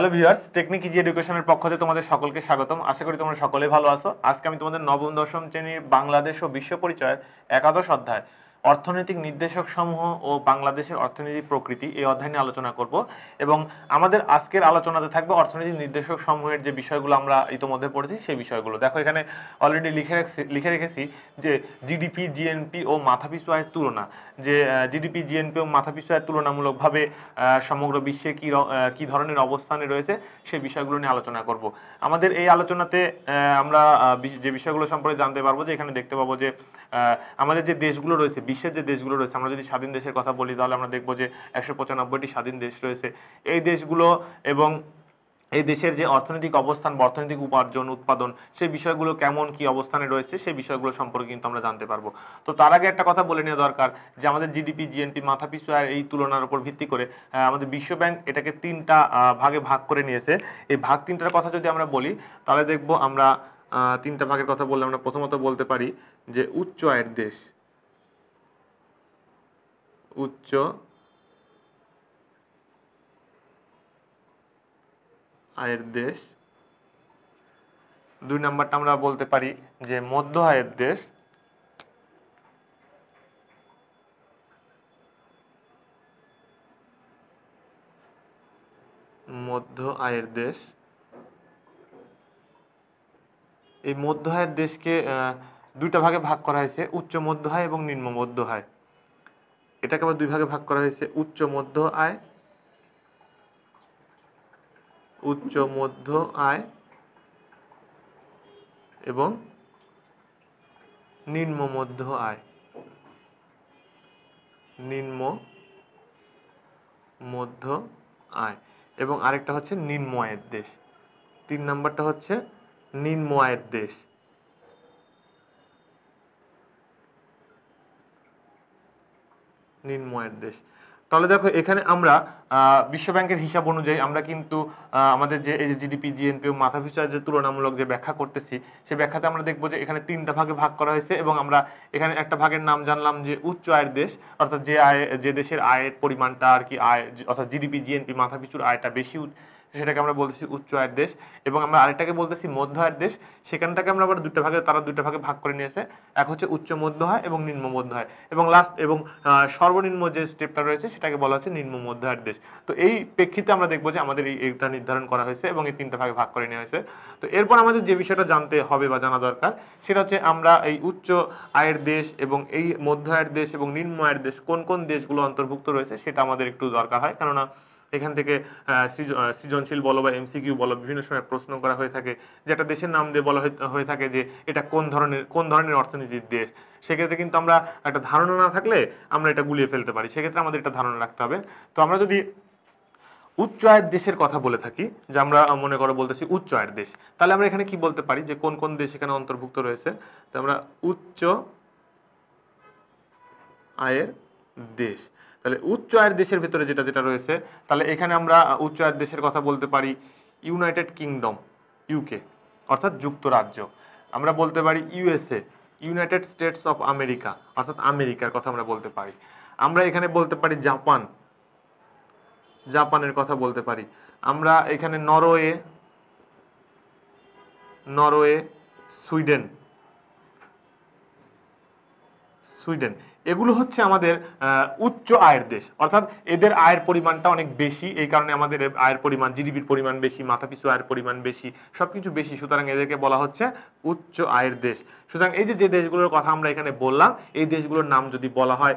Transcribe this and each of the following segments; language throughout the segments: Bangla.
হ্যালো ভিউয়ার্স টেকনিক ইজি এডুকেশনের পক্ষ থেকে তোমাদের সকলকে স্বাগতম আশা করি তোমরা সকলে ভালো আছো আজকে আমি তোমাদের নবম দশম শ্রেণীর বাংলাদেশ ও বিশ্ব পরিচয় একাদশ অধ্যায় অর্থনৈতিক নির্দেশক সমূহ ও বাংলাদেশের অর্থনৈতিক প্রকৃতি এই অধ্যায় নিয়ে আলোচনা করব এবং আমাদের আজকের আলোচনাতে থাকবে অর্থনৈতিক নির্দেশক সমূহের যে বিষয়গুলো আমরা ইতোমধ্যে পড়েছি সেই বিষয়গুলো দেখো এখানে অলরেডি লিখে রাখছি লিখে রেখেছি যে জিডিপি জিএনপি ও মাথাপিছু আয়ের তুলনা যে জিডিপি জিএনপি ও মাথাপিছু আয়ের তুলনামূলকভাবে সমগ্র বিশ্বে কী কী ধরনের অবস্থানে রয়েছে সেই বিষয়গুলো নিয়ে আলোচনা করব আমাদের এই আলোচনাতে আমরা যে বিষয়গুলো সম্পর্কে জানতে পারবো যে এখানে দেখতে পাবো যে আমাদের যে দেশগুলো রয়েছে বিশ্বের যে দেশগুলো রয়েছে আমরা যদি স্বাধীন দেশের কথা বলি তাহলে আমরা দেখবো যে একশো পঁচানব্বইটি স্বাধীন দেশ রয়েছে এই দেশগুলো এবং এই দেশের যে অর্থনৈতিক অবস্থান বা অর্থনৈতিক উপার্জন উৎপাদন সেই বিষয়গুলো কেমন কি অবস্থানে রয়েছে সেই বিষয়গুলো সম্পর্কে কিন্তু আমরা জানতে পারবো তো তার আগে একটা কথা বলে নেওয়া দরকার যে আমাদের জিডিপি জিএনপি মাথাপিছু আর এই তুলনার উপর ভিত্তি করে আমাদের বিশ্বব্যাংক এটাকে তিনটা ভাগে ভাগ করে নিয়েছে এই ভাগ তিনটার কথা যদি আমরা বলি তাহলে দেখবো আমরা তিনটা ভাগের কথা বললে আমরা প্রথমত বলতে পারি যে উচ্চ আয়ের দেশ উচ্চ আয়ের দেশ দুই নাম্বারটা আমরা বলতে পারি যে মধ্য আয়ের দেশ মধ্য আয়ের দেশ এই মধ্য আয়ের দেশকে দুইটা ভাগে ভাগ করা হয়েছে উচ্চ মধ্য আয় এবং নিম্ন মধ্য আয় এটাকে আবার দুই ভাগে ভাগ করা হয়েছে উচ্চ মধ্য আয় উচ্চ মধ্য আয় এবং নিম্ন মধ্য আয় নিম্ন মধ্য আয় এবং আরেকটা হচ্ছে নিম্ন আয়ের দেশ তিন নাম্বারটা হচ্ছে নিম্ন আয়ের দেশ নিম্ন দেশ তাহলে দেখো এখানে আমরা বিশ্বব্যাংকের হিসাব অনুযায়ী আমরা কিন্তু আমাদের যে মাথা যে তুলনামূলক যে ব্যাখ্যা করতেছি সে ব্যাখ্যাতে আমরা দেখবো যে এখানে তিনটা ভাগে ভাগ করা হয়েছে এবং আমরা এখানে একটা ভাগের নাম জানলাম যে উচ্চ আয়ের দেশ অর্থাৎ যে আয় যে দেশের আয়ের পরিমাণটা আর কি আয় অর্থাৎ জিডিপি জিএনপি মাথা পিছুর আয়টা বেশি সেটাকে আমরা বলতেছি উচ্চ আয়ের দেশ এবং আমরা আরেকটাকে বলতেছি মধ্য আয়ের দেশ সেখানটাকে আমরা আবার দুটো ভাগে তারা দুটো ভাগে ভাগ করে নিয়েছে এক হচ্ছে উচ্চ মধ্য হয় এবং নিম্ন মধ্য হয় এবং লাস্ট এবং সর্বনিম্ন যে স্টেপটা রয়েছে সেটাকে বলা হচ্ছে নিম্ন মধ্য আয়ের দেশ তো এই প্রেক্ষিতে আমরা দেখবো যে আমাদের এই এটা নির্ধারণ করা হয়েছে এবং এই তিনটা ভাগে ভাগ করে নেওয়া হয়েছে তো এরপর আমাদের যে বিষয়টা জানতে হবে বা জানা দরকার সেটা হচ্ছে আমরা এই উচ্চ আয়ের দেশ এবং এই মধ্য আয়ের দেশ এবং নিম্ন আয়ের দেশ কোন কোন দেশগুলো অন্তর্ভুক্ত রয়েছে সেটা আমাদের একটু দরকার হয় কেননা এখান থেকে সৃজনশীল বলো বা এমসিকিউ বলো বিভিন্ন সময় প্রশ্ন করা হয়ে থাকে যে একটা দেশের নাম দিয়ে বলা হয়ে থাকে যে এটা কোন ধরনের কোন ধরনের অর্থনীতির দেশ সেক্ষেত্রে কিন্তু আমরা একটা ধারণা না থাকলে আমরা এটা গুলিয়ে ফেলতে পারি সেক্ষেত্রে আমাদের এটা ধারণা রাখতে হবে তো আমরা যদি উচ্চ আয়ের দেশের কথা বলে থাকি যে আমরা মনে করো বলতেছি উচ্চ আয়ের দেশ তাহলে আমরা এখানে কি বলতে পারি যে কোন কোন দেশ এখানে অন্তর্ভুক্ত রয়েছে তো আমরা উচ্চ আয়ের দেশ তাহলে উচ্চ আয়ের দেশের ভিতরে যেটা যেটা রয়েছে তাহলে এখানে আমরা উচ্চ আয়ের দেশের কথা বলতে পারি ইউনাইটেড কিংডম ইউকে অর্থাৎ যুক্তরাজ্য আমরা বলতে পারি USA United States of America অর্থাৎ আমেরিকার কথা আমরা বলতে পারি আমরা এখানে বলতে পারি জাপান জাপানের কথা বলতে পারি আমরা এখানে নরওয়ে নরওয়ে সুইডেন সুইডেন এগুলো হচ্ছে আমাদের উচ্চ আয়ের দেশ অর্থাৎ এদের আয়ের পরিমাণটা অনেক বেশি এই কারণে আমাদের আয়ের পরিমাণ জিডিপির পরিমাণ বেশি মাথাপিছু আয়ের পরিমাণ বেশি সবকিছু বেশি সুতরাং এদেরকে বলা হচ্ছে উচ্চ আয়ের দেশ সুতরাং এই যে যে দেশগুলোর কথা আমরা এখানে বললাম এই দেশগুলোর নাম যদি বলা হয়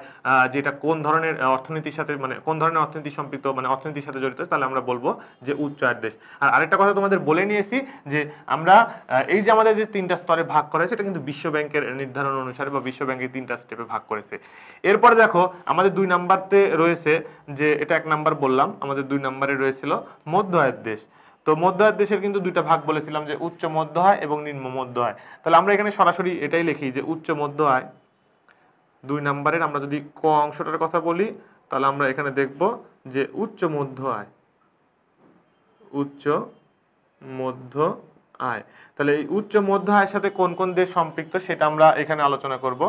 যে এটা কোন ধরনের অর্থনীতির সাথে মানে কোন ধরনের অর্থনীতি সম্পৃক্ত মানে অর্থনীতির সাথে জড়িত তাহলে আমরা বলবো যে উচ্চ আয়ের দেশ আর আরেকটা কথা তোমাদের বলে নিয়েছি যে আমরা এই যে আমাদের যে তিনটা স্তরে ভাগ করেছে এটা কিন্তু বিশ্ব ব্যাংকের নির্ধারণ অনুসারে বা বিশ্ব ব্যাংকের তিনটা স্টেপে ভাগ করেছে রয়েছে এরপরে দেখো আমাদের দুই নাম্বারতে রয়েছে যে এটা এক নাম্বার বললাম আমাদের দুই নাম্বারে রয়েছিল মধ্য আয়ের দেশ তো মধ্য আয়ের দেশের কিন্তু দুইটা ভাগ বলেছিলাম যে উচ্চ মধ্য হয় এবং নিম্ন মধ্য হয় তাহলে আমরা এখানে সরাসরি এটাই লিখি যে উচ্চ মধ্য আয় দুই নাম্বারের আমরা যদি ক অংশটার কথা বলি তাহলে আমরা এখানে দেখব যে উচ্চ মধ্য আয় উচ্চ মধ্য আয় তাহলে এই উচ্চ মধ্য আয়ের সাথে কোন কোন দেশ সম্পৃক্ত সেটা আমরা এখানে আলোচনা করব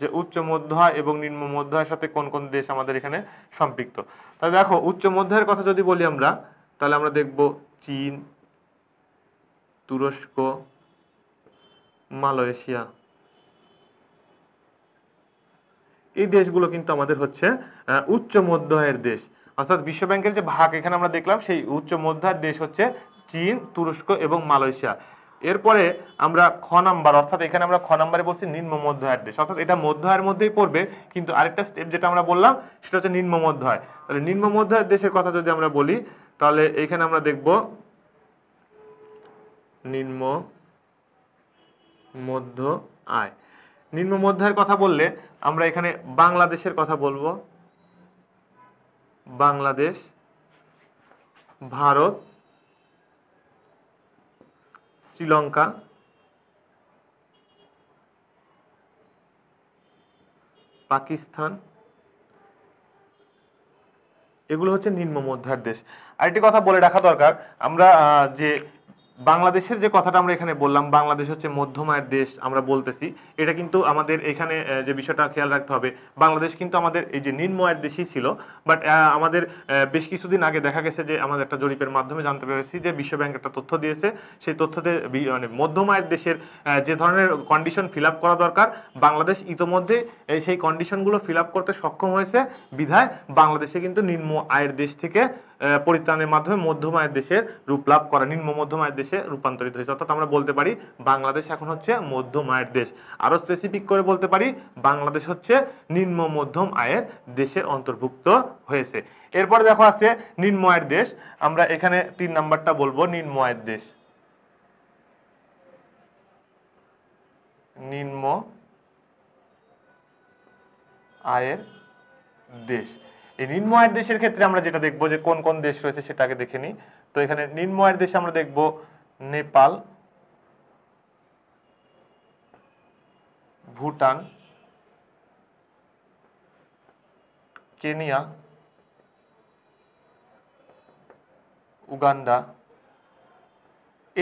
যে উচ্চ মধ্য মধ্যা এবং নিম্ন মধ্য মধ্যার সাথে কোন কোন দেশ আমাদের এখানে সম্পৃক্ত তাহলে দেখো উচ্চ মধ্য মধ্যার কথা যদি বলি আমরা তাহলে আমরা দেখব চীন তুরস্ক মালয়েশিয়া এই দেশগুলো কিন্তু আমাদের হচ্ছে উচ্চ মধ্য আয়ের দেশ অর্থাৎ বিশ্বব্যাংকের যে ভাগ এখানে আমরা দেখলাম সেই উচ্চ মধ্য মধ্যার দেশ হচ্ছে চীন তুরস্ক এবং মালয়েশিয়া এরপরে আমরা খ নাম্বার অর্থাৎ এখানে আমরা খ নাম্বারে বলছি নিম্ন মধ্য দেশ অর্থাৎ এটা মধ্য আয়ের মধ্যেই পড়বে কিন্তু আরেকটা স্টেপ যেটা আমরা বললাম সেটা হচ্ছে নিম্ন মধ্য আয় তাহলে নিম্ন মধ্য দেশের কথা যদি আমরা বলি তাহলে এখানে আমরা দেখব নিম্ন মধ্য আয় নিম্ন মধ্য আয়ের কথা বললে আমরা এখানে বাংলাদেশের কথা বলবো বাংলাদেশ ভারত শ্রীলঙ্কা পাকিস্তান এগুলো হচ্ছে নিম্ন মধ্যার দেশ আরেকটি কথা বলে রাখা দরকার আমরা যে বাংলাদেশের যে কথাটা আমরা এখানে বললাম বাংলাদেশ হচ্ছে মধ্যম আয়ের দেশ আমরা বলতেছি এটা কিন্তু আমাদের এখানে যে বিষয়টা খেয়াল রাখতে হবে বাংলাদেশ কিন্তু আমাদের এই যে নিম্ন আয়ের দেশই ছিল বাট আমাদের বেশ কিছুদিন আগে দেখা গেছে যে আমাদের একটা জরিপের মাধ্যমে জানতে পেরেছি যে বিশ্বব্যাংক একটা তথ্য দিয়েছে সেই তথ্যতে মানে মধ্যম আয়ের দেশের যে ধরনের কন্ডিশন ফিল আপ করা দরকার বাংলাদেশ ইতোমধ্যে সেই কন্ডিশনগুলো ফিল আপ করতে সক্ষম হয়েছে বিধায় বাংলাদেশে কিন্তু নিম্ন আয়ের দেশ থেকে পরিত্রাণের মাধ্যমে মধ্যম আয়ের দেশের রূপ লাভ করা নিম্ন মধ্যম আয়ের দেশে রূপান্তরিত হয়েছে অর্থাৎ আমরা বলতে পারি বাংলাদেশ এখন হচ্ছে মধ্যম আয়ের দেশ আরও স্পেসিফিক করে বলতে পারি বাংলাদেশ হচ্ছে নিম্ন মধ্যম আয়ের দেশের অন্তর্ভুক্ত হয়েছে এরপরে দেখো আছে নিম্ন আয়ের দেশ আমরা এখানে তিন নাম্বারটা বলবো নিম্ন আয়ের দেশ নিম্ন আয়ের দেশ এই নিম্ন আয়ের দেশের ক্ষেত্রে আমরা যেটা দেখব যে কোন কোন দেশ রয়েছে সেটা আগে দেখে নিই তো এখানে নিম্ন আয়ের দেশে আমরা দেখব নেপাল ভুটান কেনিয়া উগান্ডা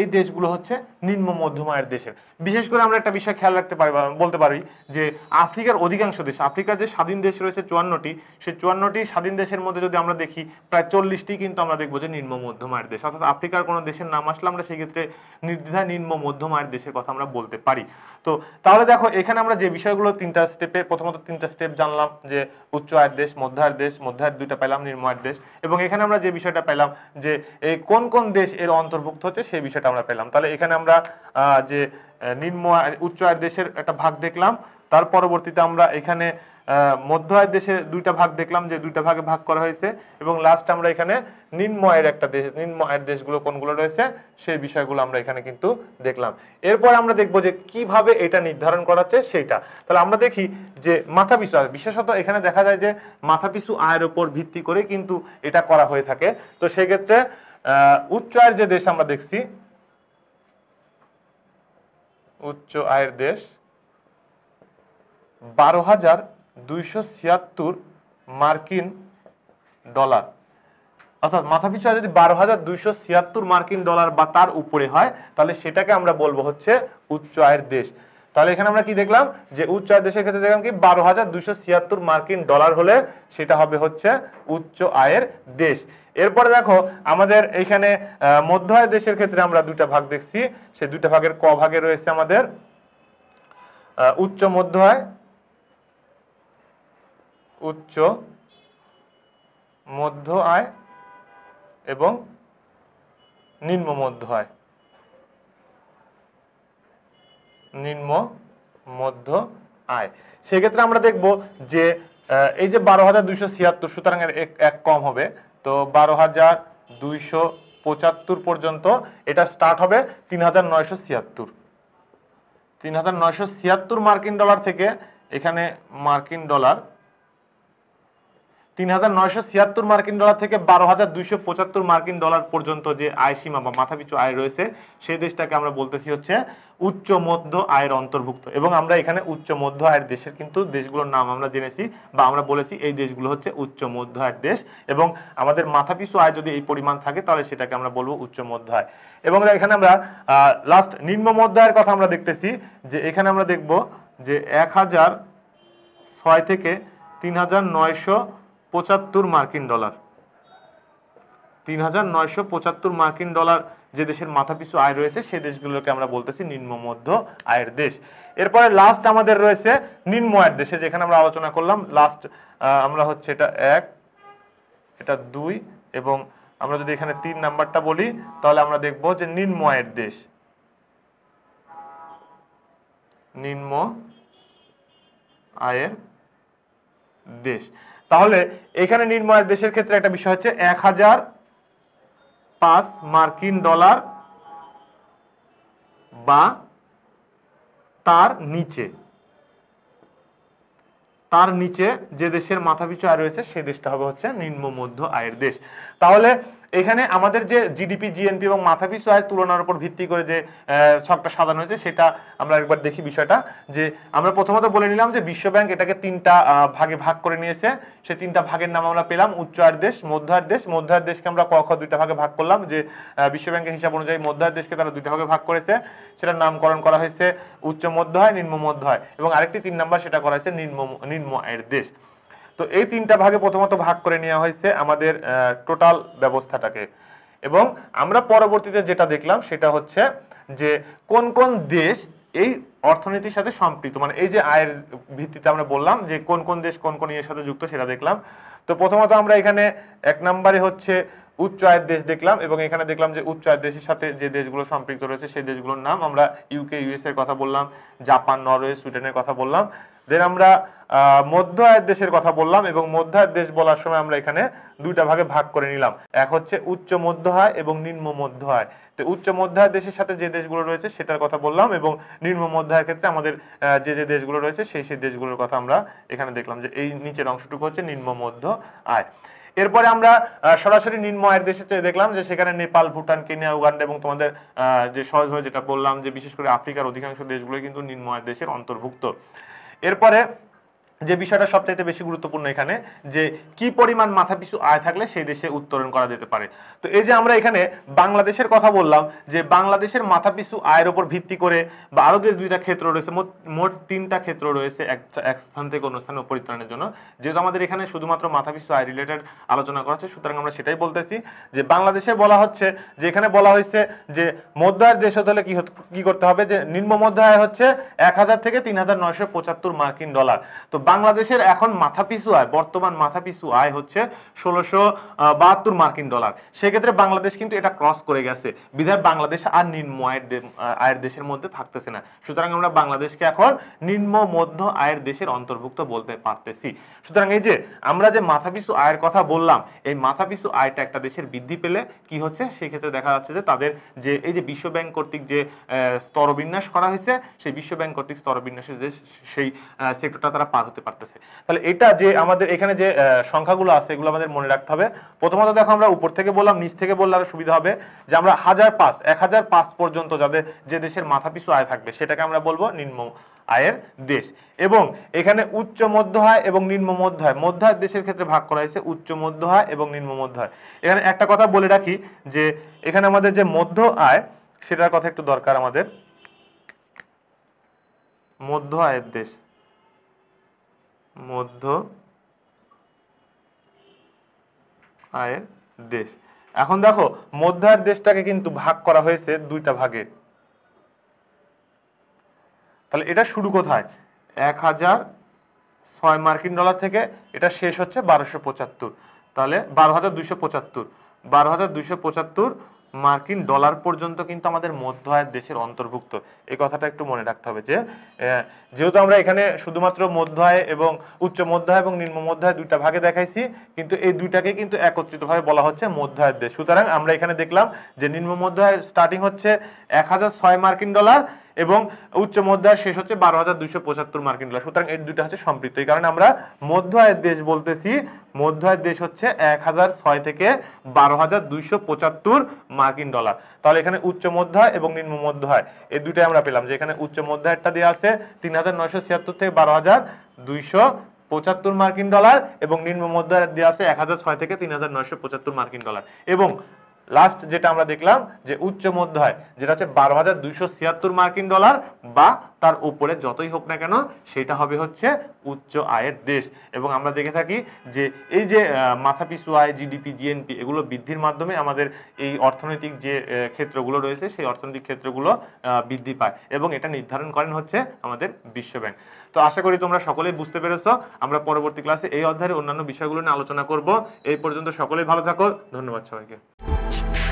এই দেশগুলো হচ্ছে নিম্ন মধ্যম আয়ের দেশের বিশেষ করে আমরা একটা বিষয় খেয়াল রাখতে পারি বলতে পারি যে আফ্রিকার অধিকাংশ দেশ আফ্রিকার যে স্বাধীন দেশ রয়েছে চুয়ান্নটি সেই চুয়ান্নটি স্বাধীন দেশের মধ্যে যদি আমরা দেখি প্রায় চল্লিশটি কিন্তু আমরা দেখবো যে নিম্ন মধ্যম আয়ের দেশ অর্থাৎ আফ্রিকার কোনো দেশের নাম আসলে আমরা সেক্ষেত্রে নির্দ্বিধায় নিম্ন মধ্যম আয়ের দেশের কথা আমরা বলতে পারি তো তাহলে দেখো এখানে আমরা যে বিষয়গুলো তিনটা স্টেপে প্রথমত তিনটা স্টেপ জানলাম যে উচ্চ আয়ের দেশ মধ্য আয়ের দেশ মধ্য আয়ের দুইটা পেলাম নিম্ন আয়ের দেশ এবং এখানে আমরা যে বিষয়টা পেলাম যে এই কোন কোন দেশ এর অন্তর্ভুক্ত হচ্ছে সেই বিষয়টা আমরা পেলাম তাহলে এখানে আমরা যে নিম্ন উচ্চ আয়ের দেশের একটা ভাগ দেখলাম তার পরবর্তীতে আমরা এখানে মধ্য আয়ের দেশে দুইটা ভাগ দেখলাম যে দুইটা ভাগে ভাগ করা হয়েছে এবং লাস্ট আমরা এখানে নিম্ন আয়ের একটা দেশ নিম্ন আয়ের দেশগুলো কোনগুলো রয়েছে সেই বিষয়গুলো আমরা এখানে কিন্তু দেখলাম এরপর আমরা দেখব যে কিভাবে এটা নির্ধারণ করা হচ্ছে সেইটা তাহলে আমরা দেখি যে মাথাপিছু আয় বিশেষত এখানে দেখা যায় যে মাথাপিছু আয়ের উপর ভিত্তি করে কিন্তু এটা করা হয়ে থাকে তো সেক্ষেত্রে উচ্চ আয়ের যে দেশ আমরা দেখছি উচ্চ আয়ের দেশ বারো হাজার দুইশো ছিয়াত্তর মার্কিন ডলার অর্থাৎ মাথাপিছু আয় যদি বারো হাজার দুইশো ছিয়াত্তর মার্কিন ডলার বা তার উপরে হয় তাহলে সেটাকে আমরা বলবো হচ্ছে উচ্চ আয়ের দেশ তাহলে এখানে আমরা কি দেখলাম যে উচ্চ আয় দেশের ক্ষেত্রে দেখলাম কি বারো হাজার দুইশো ছিয়াত্তর মার্কিন ডলার হলে সেটা হবে হচ্ছে উচ্চ আয়ের দেশ এরপরে দেখো আমাদের এইখানে মধ্য আয় দেশের ক্ষেত্রে আমরা দুইটা ভাগ দেখছি সে দুইটা ভাগের ক ভাগে রয়েছে আমাদের উচ্চ মধ্য আয় উচ্চ মধ্য আয় এবং নিম্ন মধ্য আয় নিম্ন মধ্য আয় সেক্ষেত্রে আমরা দেখব যে এই যে বারো হাজার দুইশো ছিয়াত্তর সুতরাং এক কম হবে তো বারো হাজার দুইশো পঁচাত্তর পর্যন্ত এটা স্টার্ট হবে তিন হাজার নয়শো ছিয়াত্তর তিন হাজার নয়শো ছিয়াত্তর মার্কিন ডলার থেকে এখানে মার্কিন ডলার তিন হাজার ছিয়াত্তর মার্কিন ডলার থেকে বারো হাজার দুইশো পঁচাত্তর মার্কিন ডলার পর্যন্ত যে আয় সীমা বা মাথাপিছু আয় রয়েছে সেই দেশটাকে আমরা বলতেছি হচ্ছে উচ্চ মধ্য আয়ের অন্তর্ভুক্ত এবং আমরা এখানে উচ্চ মধ্য আয়ের দেশের কিন্তু দেশগুলোর নাম আমরা জেনেছি বা আমরা বলেছি এই দেশগুলো হচ্ছে উচ্চ মধ্য আয়ের দেশ এবং আমাদের মাথাপিছু আয় যদি এই পরিমাণ থাকে তাহলে সেটাকে আমরা বলবো উচ্চ মধ্য আয় এবং এখানে আমরা লাস্ট নিম্ন মধ্য আয়ের কথা আমরা দেখতেছি যে এখানে আমরা দেখব যে এক হাজার ছয় থেকে তিন হাজার নয়শো পঁচাত্তর মার্কিন ডলার তিন হাজার নয়শো পঁচাত্তর মার্কিন ডলার যে দেশের মাথাপিছু আয় রয়েছে সে দেশগুলোকে আমরা বলতেছি নিম্ন মধ্য আয়ের দেশ এরপরে লাস্ট আমাদের রয়েছে নিম্ন আয়ের দেশে যেখানে আমরা আলোচনা করলাম লাস্ট আমরা হচ্ছে এটা এক এটা দুই এবং আমরা যদি এখানে তিন নাম্বারটা বলি তাহলে আমরা দেখব যে নিম্ন আয়ের দেশ নিম্ন আয়ের দেশ তাহলে এখানে নির্ময়ের দেশের ক্ষেত্রে একটা বিষয় হচ্ছে এক হাজার পাঁচ মার্কিন ডলার বা তার নিচে তার নিচে যে দেশের মাথাপিছু আয় রয়েছে সে দেশটা হবে হচ্ছে নিম্ন মধ্য আয়ের দেশ তাহলে এখানে আমাদের যে জিডিপি জিএনপি এবং মাথাপিছু আয়ের তুলনার উপর ভিত্তি করে যে ছকটা সাজানো হয়েছে সেটা আমরা একবার দেখি বিষয়টা যে আমরা প্রথমত বলে নিলাম যে বিশ্বব্যাংক এটাকে তিনটা ভাগে ভাগ করে নিয়েছে সে তিনটা ভাগের নাম আমরা পেলাম উচ্চ আয়ের দেশ মধ্য আয়ের দেশ মধ্য আয়ের দেশকে আমরা কখ দুইটা ভাগে ভাগ করলাম যে বিশ্বব্যাংকের হিসাব অনুযায়ী মধ্য আয়ের দেশকে তারা দুইটা ভাগে ভাগ করেছে সেটার নামকরণ করা হয়েছে উচ্চ মধ্য হয় নিম্ন মধ্য হয় এবং আরেকটি তিন নাম্বার সেটা করা হয়েছে নিম্ন নিম্ন আয়ের দেশ তো এই তিনটা ভাগে প্রথমত ভাগ করে নেওয়া হয়েছে আমাদের টোটাল ব্যবস্থাটাকে এবং আমরা পরবর্তীতে যেটা দেখলাম সেটা হচ্ছে যে কোন কোন দেশ এই অর্থনীতির সাথে সম্পৃক্ত মানে এই যে আয়ের ভিত্তিতে আমরা বললাম যে কোন কোন দেশ কোন কোন ইয়ের সাথে যুক্ত সেটা দেখলাম তো প্রথমত আমরা এখানে এক নম্বরে হচ্ছে উচ্চ আয়ের দেশ দেখলাম এবং এখানে দেখলাম যে উচ্চ আয়ের দেশের সাথে যে দেশগুলো সম্পৃক্ত রয়েছে সেই দেশগুলোর নাম আমরা ইউকে ইউএস এর কথা বললাম জাপান নরওয়ে সুইডেনের কথা বললাম দেন আমরা মধ্য আয়ের দেশের কথা বললাম এবং মধ্য আয়ের দেশ বলার সময় আমরা এখানে দুইটা ভাগে ভাগ করে নিলাম এক হচ্ছে উচ্চ মধ্য আয় এবং নিম্ন মধ্য আয় তো উচ্চ মধ্য আয় দেশের সাথে যে দেশগুলো রয়েছে সেটার কথা বললাম এবং নিম্ন মধ্য আয়ের ক্ষেত্রে আমাদের যে যে দেশগুলো রয়েছে সেই সেই দেশগুলোর কথা আমরা এখানে দেখলাম যে এই নিচের অংশটুকু হচ্ছে নিম্ন মধ্য আয় এরপরে আমরা সরাসরি নিম্ন আয়ের দেশে দেখলাম যে সেখানে নেপাল ভুটান কেনিয়া উগান্ডা এবং তোমাদের যে সহজভাবে যেটা বললাম যে বিশেষ করে আফ্রিকার অধিকাংশ দেশগুলো কিন্তু নিম্ন আয়ের দেশের অন্তর্ভুক্ত এরপরে যে বিষয়টা সবচাইতে বেশি গুরুত্বপূর্ণ এখানে যে কি পরিমাণ মাথাপিছু আয় থাকলে সেই দেশে উত্তোলন করা যেতে পারে তো এই যে আমরা এখানে বাংলাদেশের কথা বললাম যে বাংলাদেশের মাথাপিছু আয়ের ওপর ভিত্তি করে বা আরও যে দুইটা ক্ষেত্র রয়েছে মোট তিনটা ক্ষেত্র রয়েছে এক স্থান থেকে অন্য স্থানে পরিত্রাণের জন্য যেহেতু আমাদের এখানে শুধুমাত্র মাথাপিছু আয় রিলেটেড আলোচনা করা হচ্ছে সুতরাং আমরা সেটাই বলতেছি যে বাংলাদেশে বলা হচ্ছে যে এখানে বলা হয়েছে যে মধ্য আয়ের দেশ হতে হলে কি কি করতে হবে যে নিম্ন মধ্য আয় হচ্ছে এক হাজার থেকে তিন হাজার নয়শো পঁচাত্তর মার্কিন ডলার তো বাংলাদেশের এখন মাথাপিছু আয় বর্তমান মাথাপিছু আয় হচ্ছে ষোলোশো বাহাত্তর মার্কিন ডলার সেক্ষেত্রে বাংলাদেশ কিন্তু এটা ক্রস করে গেছে বিধায় বাংলাদেশ আর নিম্ন আয়ের আয়ের দেশের মধ্যে থাকতেছে না সুতরাং আমরা বাংলাদেশকে এখন নিম্ন মধ্য আয়ের দেশের অন্তর্ভুক্ত বলতে পারতেছি সুতরাং এই যে আমরা যে মাথাপিছু আয়ের কথা বললাম এই মাথাপিছু আয়টা একটা দেশের বৃদ্ধি পেলে কি হচ্ছে সেক্ষেত্রে দেখা যাচ্ছে যে তাদের যে এই যে বিশ্ব ব্যাংক কর্তৃক যে স্তরবিন্যাস করা হয়েছে সেই বিশ্ব ব্যাংক কর্তৃক স্তরবিন্যাসের যে সেই সেক্টরটা তারা পাঁচ করতে পারতেছে তাহলে এটা যে আমাদের এখানে যে সংখ্যাগুলো আছে এগুলো আমাদের মনে রাখতে হবে প্রথমত দেখো আমরা উপর থেকে বললাম নিচ থেকে বললে আরো সুবিধা হবে যে আমরা হাজার পাঁচ এক হাজার পাঁচ পর্যন্ত যাদের যে দেশের মাথাপিছু আয় থাকবে সেটাকে আমরা বলবো নিম্ন আয়ের দেশ এবং এখানে উচ্চ মধ্য আয় এবং নিম্ন মধ্য আয় মধ্য আয় দেশের ক্ষেত্রে ভাগ করা হয়েছে উচ্চ মধ্য আয় এবং নিম্ন মধ্য হয় এখানে একটা কথা বলে রাখি যে এখানে আমাদের যে মধ্য আয় সেটার কথা একটু দরকার আমাদের মধ্য আয়ের দেশ মধ্য আয়ের দেশ এখন দেখো মধ্য আয়ের দেশটাকে কিন্তু ভাগ করা হয়েছে দুইটা ভাগে তাহলে এটা শুরু কোথায় এক হাজার ছয় মার্কিন ডলার থেকে এটা শেষ হচ্ছে বারোশো পঁচাত্তর তাহলে বারো হাজার দুইশো পঁচাত্তর বারো হাজার দুইশো পঁচাত্তর মার্কিন ডলার পর্যন্ত কিন্তু আমাদের মধ্য আয়ের দেশের অন্তর্ভুক্ত এই কথাটা একটু মনে রাখতে হবে যে যেহেতু আমরা এখানে শুধুমাত্র মধ্য আয় এবং উচ্চ মধ্য আয় এবং নিম্ন মধ্য আয় দুইটা ভাগে দেখাইছি কিন্তু এই দুইটাকে কিন্তু একত্রিতভাবে বলা হচ্ছে মধ্য আয়ের দেশ সুতরাং আমরা এখানে দেখলাম যে নিম্ন মধ্য আয়ের স্টার্টিং হচ্ছে এক হাজার ছয় মার্কিন ডলার এবং উচ্চ মধ্য শেষ হচ্ছে বারো হাজার দুইশো পঁচাত্তর মার্কিন ডলার সুতরাং এই দুইটা হচ্ছে সম্পৃক্ত এই কারণে আমরা মধ্য আয়ের দেশ বলতেছি মধ্য আয়ের দেশ হচ্ছে এক হাজার ছয় থেকে বারো হাজার দুইশো পঁচাত্তর মার্কিন ডলার তাহলে এখানে উচ্চ মধ্য আয় এবং নিম্ন মধ্য আয় এই দুইটাই আমরা পেলাম যে এখানে উচ্চ মধ্য দেওয়া আছে তিন হাজার নয়শো ছিয়াত্তর থেকে বারো হাজার দুইশো পঁচাত্তর মার্কিন ডলার এবং নিম্ন মধ্য দেওয়া আছে এক হাজার ছয় থেকে তিন হাজার নয়শো পঁচাত্তর মার্কিন ডলার এবং লাস্ট যেটা আমরা দেখলাম যে উচ্চ মধ্য হয় যেটা হচ্ছে বারো হাজার দুইশো ছিয়াত্তর মার্কিন ডলার বা তার উপরে যতই হোক না কেন সেটা হবে হচ্ছে উচ্চ আয়ের দেশ এবং আমরা দেখে থাকি যে এই যে মাথাপিছু আয় জিডিপি জিএনপি এগুলো বৃদ্ধির মাধ্যমে আমাদের এই অর্থনৈতিক যে ক্ষেত্রগুলো রয়েছে সেই অর্থনৈতিক ক্ষেত্রগুলো বৃদ্ধি পায় এবং এটা নির্ধারণ করেন হচ্ছে আমাদের বিশ্বব্যাংক তো আশা করি তোমরা সকলেই বুঝতে পেরেছ আমরা পরবর্তী ক্লাসে এই অধ্যায়ের অন্যান্য বিষয়গুলো নিয়ে আলোচনা করব এই পর্যন্ত সকলেই ভালো থাকো ধন্যবাদ সবাইকে